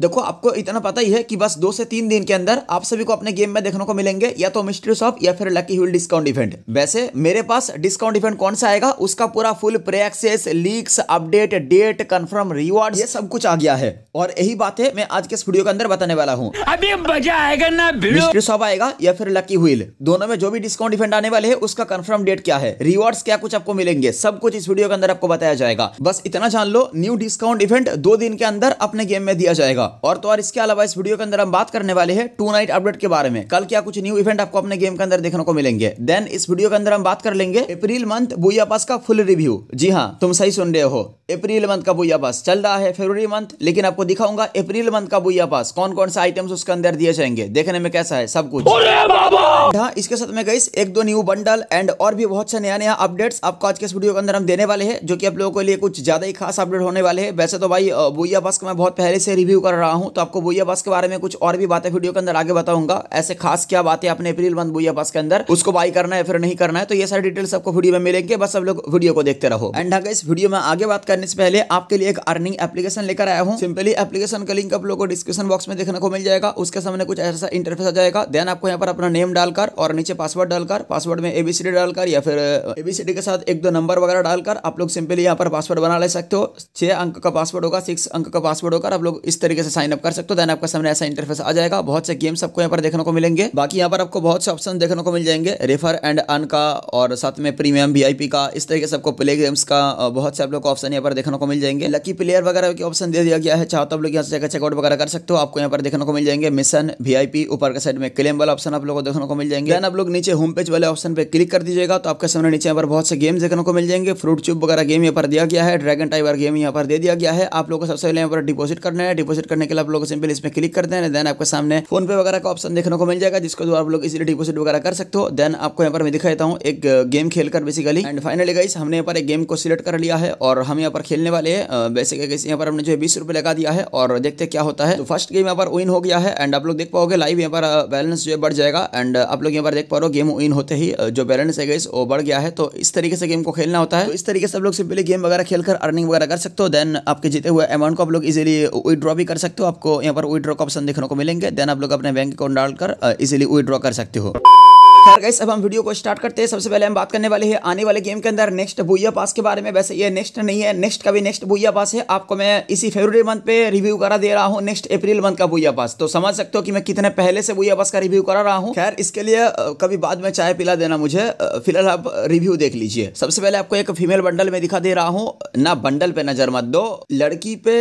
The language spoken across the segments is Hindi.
देखो आपको इतना पता ही है कि बस दो से तीन दिन के अंदर आप सभी को अपने गेम में देखने को मिलेंगे या तो मिस्ट्री शॉप या फिर लकी हुई डिस्काउंट इवेंट वैसे मेरे पास डिस्काउंट इवेंट कौन सा आएगा उसका पूरा फुल प्रे access leaks update date confirm reward ये सब कुछ आ गया है और यही बात है मैं आज के स्टूडियो के अंदर बताने वाला हूँ अभी मजा आएगा ना मिस्ट्री शॉप आएगा या फिर लकी हुई दोनों में जो भी डिस्काउंट इवेंट आने वाले है उसका कन्फर्म डेट क्या है रिवॉर्ड क्या कुछ आपको मिलेंगे सब कुछ इस वीडियो के अंदर आपको बताया जाएगा बस इतना जान लो न्यू डिस्काउंट इवेंट दो दिन के अंदर अपने गेम में दिया जाएगा होगा और तो और इसके अलावा इस वीडियो के अंदर हम बात करने वाले हैं टू नाइट अपडेट के बारे में कल क्या कुछ न्यू इवेंट आपको अपने गेम के अंदर देखने को मिलेंगे देन इस वीडियो के अंदर हम बात कर लेंगे अप्रैल मंथ बुया पास का फुल रिव्यू जी हाँ तुम सही सुन रहे हो अप्रैल मंथ का बुया पास चल रहा है फेब्रुवरी मंथ लेकिन आपको दिखाऊंगा अप्रैल मंथ का बुया पास कौन कौन सा आइटम्स उसके अंदर दिए जाएंगे देखने में कैसा है सब कुछ हाँ इसके साथ में गई एक दो न्यू बंडल एंड और भी बहुत सा नया नया अपडेट्स आपको आज के इस वीडियो के अंदर हम देने वाले हैं जो कि आप लोगों के लिए कुछ ज्यादा ही खास अपडेट होने वाले हैं वैसे तो भाई बुया पास का मैं बहुत पहले से रिव्यू कर रहा हूँ तो आपको भूया पास के बारे में कुछ और भी बातें वीडियो के अंदर आगे बताऊंगा ऐसे खास क्या बातें अपने अप्रैल मंथ भूया पास के अंदर उसको बाई करना है फिर नहीं करना है तो ये सारी डिटेल्स आपको वीडियो में मिलेंगे बस सब लोग वीडियो को देखते रहो एंड हाँ इस वीडियो में आगे बात करने से पहले आपके लिए एक अर्निंग एप्लीकेशन लेकर आया हूँ सिंपली एप्लीकेशन का लिंक आप लोग को डिस्क्रिप्शन बॉक्स में देखने को मिल जाएगा उसके सामने कुछ ऐसा इंटरफेस आ जाएगा देन आपको यहाँ पर अपना नेम डालकर और नीचे पासवर्ड डालकर पासवर्ड में एबीसीडी डालकर या फिर एबीसीडी uh, के साथ एक दो नंबर वगैरह डालकर आप लोग सिंपली यहाँ पर पासवर्ड बना ले सकते हो छह अंक का पासवर्ड होगा सिक्स अंक का पासवर्ड होगा आप लोग इस तरीके से साइन अप कर सकते हो देन आपका सामने ऐसा इंटरफेस आ जाएगा बहुत से गेम्स आपको यहाँ पर देखने को मिलेंगे बाकी यहाँ पर आपको बहुत से ऑप्शन देखने को मिल जाएंगे रेफर एंड अन का और साथ में प्रीमियम वी का इस तरीके से आपको प्ले गेम्स का बहुत से आप लोग ऑप्शन यहाँ पर देखने को मिल जाएंगे लकी प्लेयर वगैरह के ऑप्शन दे दिया गया है चाहो तो आप लोग यहाँ से जाकर चेकआउट वगैरह कर सकते हो आपको यहाँ पर देखने को मिल जाएंगे मिशन वी ऊपर के साइड में क्लेम वाला ऑप्शन आप लोग को देखने को मिल जाएंगे देन आप लोग नीचे होम पेज वाले ऑप्शन पर क्लिक कर दीजिएगा तो आपके सामने नीचे यहाँ पर बहुत से गेम देखने को मिल जाएंगे फ्रूट चूप वगैरह गेम यहाँ पर दिया गया है ड्रैगन टाइवर गेम यहाँ पर दे दिया गया है आप लोगों को सबसे पहले यहाँ पर डिपोजिट करना है डिपोजिट करने के लिए आप लोग सिंपल इसमें क्लिक कर देने देन आपके सामने फोन पे वगैरह का ऑप्शन देखने को मिल जाएगा जिसको द्वारा आप लोग इसीलिए डिपोजिट वगैरह कर सकते हो देन आपको यहाँ पर मैं दिखा देता हूँ एक गेम खेल कर बेसिकली एंड फाइनली गाइस हमने यहाँ पर एक गेम को सिलेक्ट कर लिया है और हम यहाँ पर खेलने वाले हैं बेसिकली यहाँ पर हमने जो है बीस रुपये लगा दिया है और देखते क्या होता है तो फर्स्ट गेम यहाँ पर विन हो गया है एंड आप लोग देख पाओगे लाइव यहाँ पर बैलेंस जो है बढ़ जाएगा एंड आप लोग यहाँ पर देख पा रहे हो गेम विन होते ही जो बैलेंस है गाइस वो बढ़ गया है तो इस तरीके से गेम को खेलना होता है तो इस तरीके से आप लोग सिंपली गेम वगैरह खेलकर अर्निंग वगैरह कर सकते हो देन आपके जीते हुए अमाउंट को आप लोग इजिली विड्रॉ भी कर सकते सकते हो आपको यहाँ पर विड्रॉ का ऑप्शन देखने को मिलेंगे देन आप लोग अपने बैंक अकाउंट डालकर इजिली विड्रॉ कर सकते हो खैर गाइस अब हम वीडियो को स्टार्ट करते हैं सबसे पहले हम बात करने वाले हैं आने वाले गेम के अंदर नेक्स्ट भूया पास के बारे में वैसे ये नेक्स्ट नहीं है नेक्स्ट का भी नेक्स्ट भूया पास है आपको मैं इसी फरवरी मंथ पे रिव्यू करा दे रहा हूँ नेक्स्ट अप्रैल मंथ का भूया पास तो समझ सकते हो कि मैं कितने पहले से भूया पास का रिव्यू करा रहा हूँ खैर इसके लिए कभी बाद में चाय पिला देना मुझे फिलहाल आप रिव्यू देख लीजिए सबसे पहले आपको एक फीमेल बंडल में दिखा दे रहा हूँ ना बंडल पे नजर मत दो लड़की पे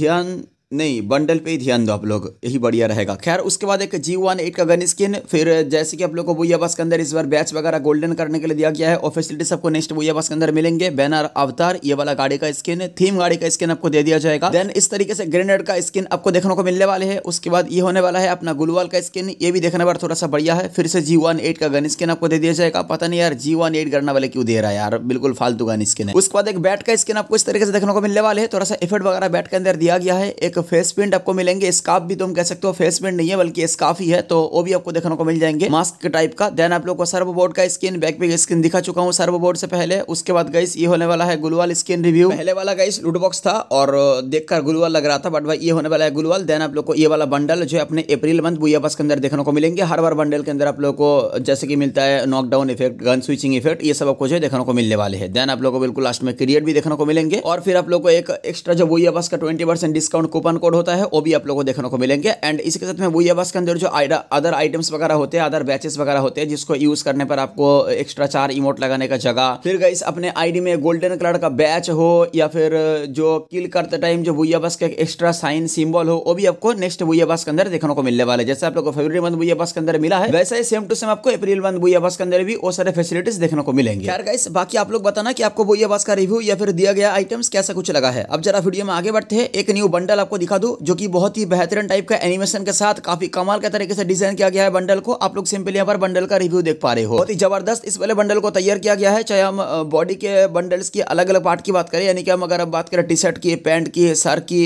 ध्यान नहीं बंडल पे ही ध्यान दो आप लोग यही बढ़िया रहेगा खैर उसके बाद एक जी वन एट का गन स्किन फिर जैसे कि आप लोग को बुया बस के अंदर इस बार बैच वगैरह गोल्डन करने के लिए दिया गया है और फैसिलिटी सबको नेक्स्ट बुया बस के अंदर मिलेंगे बैनर अवतार ये वाला गाड़ी का स्किन थीम गाड़ी का स्किन आपको दे दिया जाएगा देन इस तरीके से ग्रेनेड का स्किन आपको देखने को मिलने वाले है उसके बाद ये होने वाला है अपना गुलवाल का स्किन ये भी देखने पर थोड़ा सा बढ़िया है फिर से जी वन एट का गन स्किन आपको दे दिया जाएगा पता नहीं यार जी वन एट करने वाले क्यों दे रहा है यार बिल्कुल फालतू गन स्किन है उसके बाद एक बैट का स्किन आपको इस तरीके से देखने को मिलने वाले है थोड़ा सा इफेक्ट वगैरह बैट के अंदर दिया गया है एक तो फेस पेंट आपको मिलेंगे स्काफ भी तो हम कह सकते हो फेस पेंट नहीं है बल्कि स्काफ ही है तो वो भी आपको देखने को मिल जाएंगे मास्क टाइप का देन आप लोग को सर्व बोर्ड का स्किन बैक पे स्किन दिखा चुका हूँ सर्व बोर्ड से पहले उसके बाद गाइस ये होने वाला है गुलवाल स्किन रिव्यू पहले वाला गाइस लूटबॉक्स था और देखकर गुलवाल लग रहा था बट भाई ये होने वाला है गुलवाल देन आप लोग को ये वाला बंडल जो है अपने अप्रैल मंथ बुआ बस के अंदर देखने को मिलेंगे हर बार बंडल के अंदर आप लोग को जैसे कि मिलता है knockdown effect gun switching effect ये सब आपको जो है देखने को मिलने वाले हैं देन आप लोग को बिल्कुल लास्ट में क्रिएट भी देखने को मिलेंगे और फिर आप लोग को एक एक्स्ट्रा जो बुआ बस का twenty discount coupon coupon code होता है वो भी आप लोगों को देखने को मिलेंगे एंड इसके साथ में वही बस के अंदर जो अदर आइटम्स वगैरह होते हैं अदर बैचेस वगैरह होते हैं जिसको यूज करने पर आपको एक्स्ट्रा चार इमोट लगाने का जगह फिर गाइस अपने आईडी में गोल्डन कलर का बैच हो या फिर जो किल करते टाइम जो वही बस का एक्स्ट्रा साइन सिंबल हो वो भी आपको नेक्स्ट वही बस के अंदर देखने को मिलने वाले जैसे आप लोग को फेब्रवरी मंथ वही बस के अंदर मिला है वैसे ही सेम टू सेम आपको अप्रैल मंथ वही बस के अंदर भी वो सारे फैसिलिटीज देखने को मिलेंगे यार गाइस बाकी आप लोग बताना कि आपको वही बस का रिव्यू या फिर दिया गया आइटम्स कैसा कुछ लगा है अब जरा वीडियो में आगे बढ़ते हैं एक न्यू बंडल आपको दिखा दूँ जो कि बहुत ही बेहतरीन टाइप का एनिमेशन के साथ काफी कमाल के तरीके से डिजाइन किया गया है बंडल को आप लोग सिंपली यहाँ पर बंडल का रिव्यू देख पा रहे हो बहुत ही जबरदस्त इस वाले बंडल को तैयार किया गया है चाहे हम बॉडी के बंडल्स की अलग अलग पार्ट की बात करें यानी कि हम अगर हम बात करें टी शर्ट की पैंट की सर की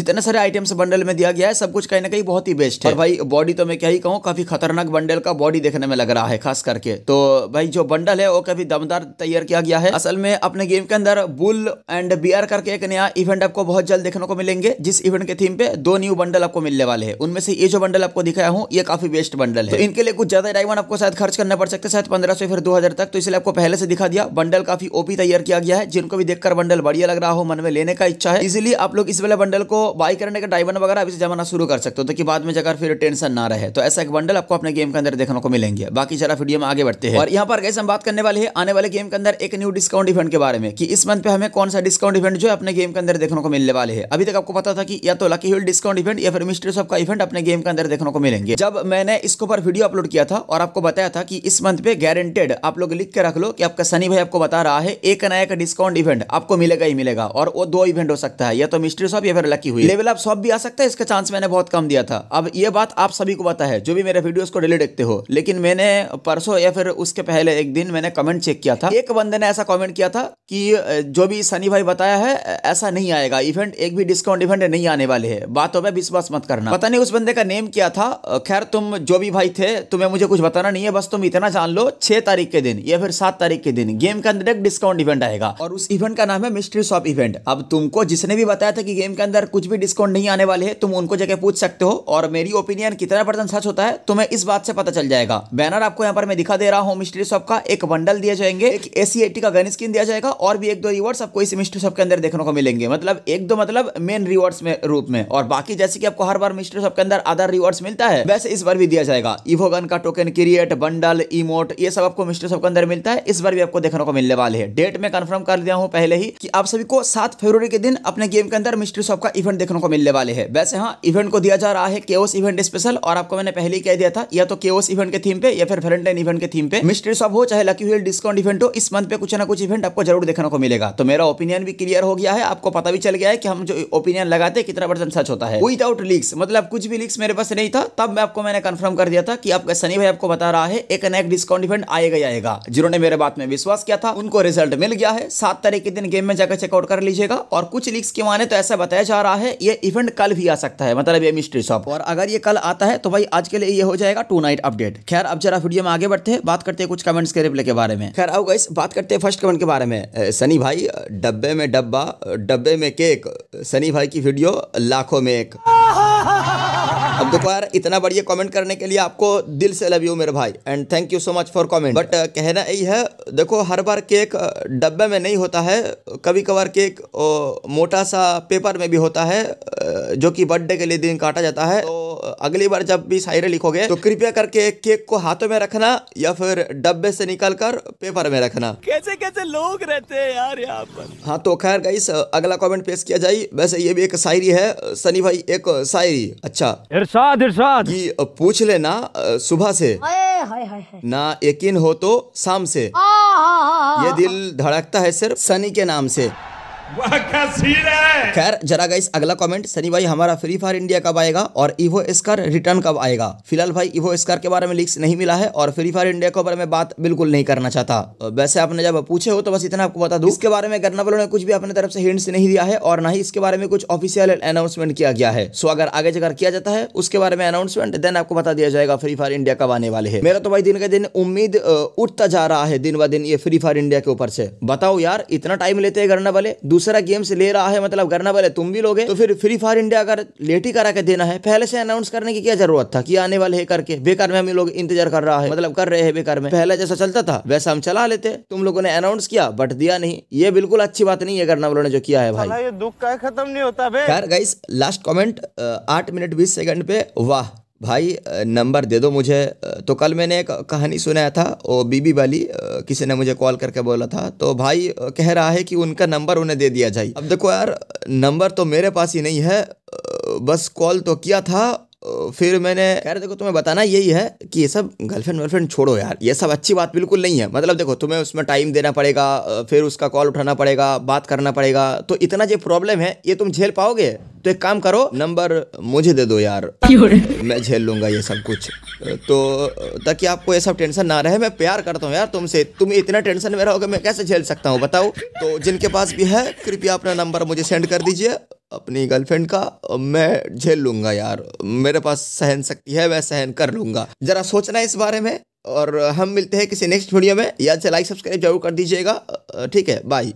जितने सारे आइटम्स बंडल में दिया गया है सब कुछ कहीं ना कहीं बहुत ही बेस्ट है भाई बॉडी तो मैं क्या ही कहूँ काफी खतरनाक बंडल का बॉडी देखने में लग रहा है खास करके तो भाई जो बंडल है वो काफी दमदार तैयार किया गया है असल में अपने गेम के अंदर बुल एंड बी करके एक नया इवेंट आपको बहुत जल्द देखने को मिलेंगे जिस इवेंट के थीम पे दो न्यू बंडल आपको मिलने वाले हैं उनमें से ये जो बंडल आपको दिखाया हूँ ये काफी बेस्ट बंडल है तो इनके लिए कुछ ज्यादा डायमंड आपको शायद खर्च करना पड़ सकता है शायद पंद्रह फिर दो तक तो इसलिए आपको पहले से दिखा दिया बंडल काफी ओपी तैयार किया गया है जिनको भी देखकर बंडल बढ़िया लग रहा हो मन में लेने का इच्छा है इसलिए आप लोग इस वाले बंडल को बाई करने का डायमंड वगैरह अभी से जमाना शुरू कर सकते हो ताकि बाद में जाकर फिर टेंशन ना रहे तो ऐसा एक बंडल आपको अपने गेम के अंदर देखने को मिलेंगे बाकी जरा वीडियो में आगे बढ़ते हैं और यहाँ पर कैसे हम बात करने वाले आने वाले गेम के अंदर एक न्यू डिस्काउंट इवेंट के बारे में कि इस मंथ पे हमें कौन सा डिस्काउंट इवेंट जो है अपने गेम के अंदर देखने को मिलने वाले हैं अभी तक आपको पता था कि कि या तो लकी हिल डिस्काउंट इवेंट या फिर मिस्ट्रेस ऑफ का इवेंट अपने गेम के अंदर देखने को मिलेंगे जब मैंने इसके ऊपर वीडियो अपलोड किया था और आपको बताया था कि इस मंथ पे गारंटेड आप लोग लिख के रख लो कि आपका सनी भाई आपको बता रहा है एक नया का डिस्काउंट इवेंट आपको मिलेगा ही मिलेगा और वो दो इवेंट हो सकता है या तो मिस्ट्री शॉप या फिर लकी हुई लेवल आप शॉप भी आ सकता है इसका चांस मैंने बहुत कम दिया था अब ये बात आप सभी को पता है जो भी मेरे वीडियो को डेली देखते हो लेकिन मैंने परसों या फिर उसके पहले एक दिन मैंने कमेंट चेक किया था एक बंदे ने ऐसा कॉमेंट किया था कि जो भी सनी भाई बताया है ऐसा नहीं आएगा इवेंट एक भी डिस्काउंट इवेंट नहीं नहीं आने वाले हैं बातों में विश्वास मत करना पता नहीं उस बंदे का नेम क्या था खैर तुम जो भी भाई थे तुम्हें मुझे कुछ बताना नहीं है बस तुम इतना जान लो छह तारीख के दिन या फिर सात तारीख के दिन गेम के अंदर एक डिस्काउंट इवेंट आएगा और उस इवेंट का नाम है मिस्ट्री शॉप इवेंट अब तुमको जिसने भी बताया था कि गेम के अंदर कुछ भी डिस्काउंट नहीं आने वाले है तुम उनको जगह पूछ सकते हो और मेरी ओपिनियन कितना परसेंट सच होता है तुम्हें इस बात से पता चल जाएगा बैनर आपको यहाँ पर मैं दिखा दे रहा हूँ मिस्ट्री शॉप का एक बंडल दिया जाएंगे एक एसी एटी का गन स्किन दिया जाएगा और भी एक दो रिवॉर्ड्स आपको इस मिस्ट्री शॉप के अंदर देखने को मिलेंगे मतलब एक दो मतलब मेन रिवॉर्ड्स में रूप में और बाकी जैसे कि आपको हर बार मिस्ट्री शॉप के अंदर अदर रिवॉर्ड्स मिलता है वैसे इस बार भी दिया जाएगा इवोगन का टोकन क्रिएट बंडल इमोट ये सब आपको मिस्ट्री शॉप के अंदर मिलता है इस बार भी आपको देखने को मिलने वाले है डेट में कंफर्म कर दिया हूँ पहले ही कि आप सभी को सात फरवरी के दिन अपने गेम के अंदर मिस्ट्री शॉप का इवेंट देखने को मिलने वाले है वैसे हाँ इवेंट को दिया जा रहा है केओस इवेंट स्पेशल और आपको मैंने पहले ही कह दिया था या तो केओस इवेंट के थीम पे या फिर वेलेंटाइन इवेंट के थीम पे मिस्ट्री शॉप हो चाहे लकी हुई डिस्काउंट इवेंट हो इस मंथ पे कुछ ना कुछ इवेंट आपको जरूर देखने को मिलेगा तो मेरा ओपिनियन भी क्लियर हो गया है आपको पता भी चल गया है कि हम जो ओपिनियन लगाते बताते कितना परसेंट सच होता है विदाउट लीक्स मतलब कुछ भी लीक्स मेरे पास नहीं था तब मैं आपको मैंने कंफर्म कर दिया था कि आपका सनी भाई आपको बता रहा है एक नया डिस्काउंट इवेंट आएगा ही आएगा जिन्होंने मेरे बात में विश्वास किया था उनको रिजल्ट मिल गया है सात तारीख के दिन गेम में जाकर चेकआउट कर लीजिएगा और कुछ लीक्स के माने तो ऐसा बताया जा रहा है ये इवेंट कल भी आ सकता है मतलब ये मिस्ट्री शॉप और अगर ये कल आता है तो भाई आज के लिए ये हो जाएगा टू नाइट अपडेट खैर अब जरा वीडियो में आगे बढ़ते हैं बात करते हैं कुछ कमेंट्स के रिप्ले के बारे में खैर अब गाइस बात करते हैं फर्स्ट कमेंट के बारे में सनी भाई डब्बे में डब्बा डब्बे में केक सनी भाई की वीडियो वीडियो लाखों में एक अब देखो यार इतना बढ़िया कमेंट करने के लिए आपको दिल से लव यू मेरे भाई and thank you so much for comment but कहना यही है देखो हर बार केक uh, डब्बे में नहीं होता है कभी कभार केक मोटा सा पेपर में भी होता है uh, जो कि बर्थडे के लिए दिन काटा जाता है तो अगली बार जब भी शायरी लिखोगे तो कृपया करके केक को हाथों में रखना या फिर डब्बे से निकाल कर पेपर में रखना कैसे कैसे लोग रहते हैं यार यहाँ पर हाँ तो खैर गई अगला कमेंट पेश किया जाए वैसे ये भी एक शायरी है सनी भाई एक शायरी अच्छा इरशाद इरशाद कि पूछ लेना सुबह से ना यकीन हो तो शाम से ये दिल धड़कता है सिर्फ सनी के नाम से खैर जरा गाइस अगला कमेंट सनी भाई हमारा फ्री फायर इंडिया कब आएगा और इवो स्कार रिटर्न कब आएगा फिलहाल भाई इवो स्कार के बारे में लीक्स नहीं मिला है और फ्री फायर इंडिया के बारे में बात बिल्कुल नहीं करना चाहता वैसे आपने जब पूछे हो तो बस इतना आपको बता दू इसके बारे में करना वालों ने कुछ भी अपने तरफ से हिंट्स नहीं दिया है और ना ही इसके बारे में कुछ ऑफिशियल अनाउंसमेंट किया गया है सो अगर आगे जगह किया जाता है उसके बारे में अनाउंसमेंट देन आपको बता दिया जाएगा फ्री फायर इंडिया कब आने वाले है मेरा तो भाई दिन का दिन उम्मीद उठता जा रहा है दिन ब दिन ये फ्री फायर इंडिया के ऊपर से बताओ यार इतना टाइम लेते हैं करने वाले दूसरा गेम से ले रहा है मतलब करना पहले तुम भी लोगे तो फिर फ्री फायर इंडिया अगर लेट ही करा के देना है पहले से अनाउंस करने की क्या जरूरत था कि आने वाले है करके बेकार में हम लोग इंतजार कर रहा है मतलब कर रहे हैं बेकार में पहले जैसा चलता था वैसा हम चला लेते तुम लोगों ने अनाउंस किया बट दिया नहीं ये बिल्कुल अच्छी बात नहीं है करना वालों ने जो किया है भाई ये दुख का खत्म नहीं होता लास्ट कॉमेंट आठ मिनट बीस सेकंड पे वाह भाई नंबर दे दो मुझे तो कल मैंने एक कहानी सुनाया था वो बीबी वाली किसी ने मुझे कॉल करके बोला था तो भाई कह रहा है कि उनका नंबर उन्हें दे दिया जाए अब देखो यार नंबर तो मेरे पास ही नहीं है बस कॉल तो किया था फिर मैंने कह रहे देखो तुम्हें बताना यही है कि ये सब गर्लफ्रेंड वर्लफ्रेंड छोड़ो यार ये सब अच्छी बात बिल्कुल नहीं है मतलब देखो तुम्हें उसमें टाइम देना पड़ेगा फिर उसका कॉल उठाना पड़ेगा बात करना पड़ेगा तो इतना जो प्रॉब्लम है ये तुम झेल पाओगे तो एक काम करो नंबर मुझे दे दो यार मैं झेल लूंगा ये सब कुछ तो ताकि आपको ये सब टेंशन ना रहे मैं प्यार करता हूँ यार तुमसे तुम इतना टेंशन में रहोगे मैं कैसे झेल सकता हूँ बताओ तो जिनके पास भी है कृपया अपना नंबर मुझे सेंड कर दीजिए अपनी गर्लफ्रेंड का मैं झेल लूंगा यार मेरे पास सहन शक्ति है मैं सहन कर लूंगा ज़रा सोचना है इस बारे में और हम मिलते हैं किसी नेक्स्ट वीडियो में याद से लाइक सब्सक्राइब जरूर कर दीजिएगा ठीक है बाय